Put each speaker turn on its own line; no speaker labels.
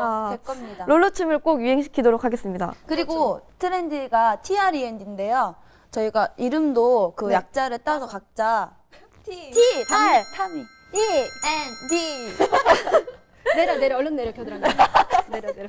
아, 될 겁니다.
롤러춤을 꼭 유행시키도록 하겠습니다.
그리고 그렇죠. 트렌디가 TREND인데요. 저희가 이름도 그 네. 약자를 따서 각자 T, T,
달, 타미, E, N, D. 내려, 내려, 얼른 내려, 겨드랑이. 내려, 내려.